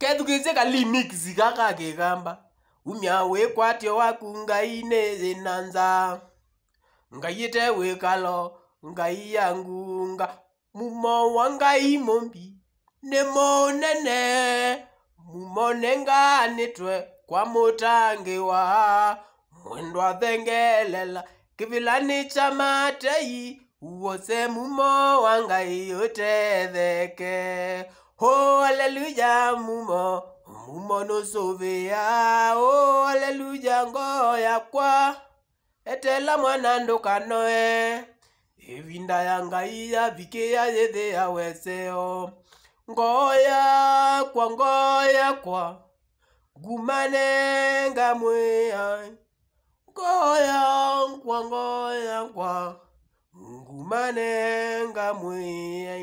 kethukiisye kalimixi ka ka kigamba umya wikwatyo waku ngai ni yina nza ngai ite wikalo ngai ya ngunga mumo wa ngai mumbi nimounene mumonenganitwe kwa mutangiwa mwendw a vengelela kivila nichamatei uose mumo wa ngai uteetheke Oh, haleluya, mumo mumo no sovea. Oh, haleluya, ngoya kwa etela mwana ndokanoe evinda ya ngai yavike ya yethe ya weseo ngoya kwa ngoya kwa ngumane ngamwea ngoya kwa ngoya kwa ngumane ngamwea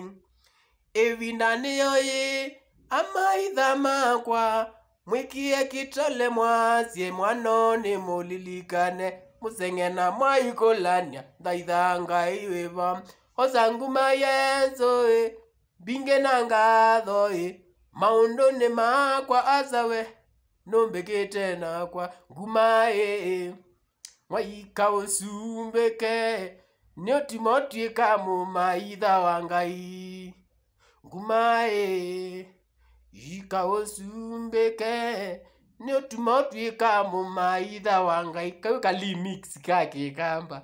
evindaniyoyi amaitha makwa mwikie kitole mwasie mwanone mulilikane museng'ena mwaikolania thaitha ngai wiva osanguma yesoĩ mbinge na ngathoĩ maũndũ ni makwa asawe numbikite nakwa ngumaĩ mwaika ũcumbĩke nĩ ũtimotuĩka mumaitha wa ngai ngumae yika osumbeke ne otumo otuika momaida wanga ikaika limix kake kamba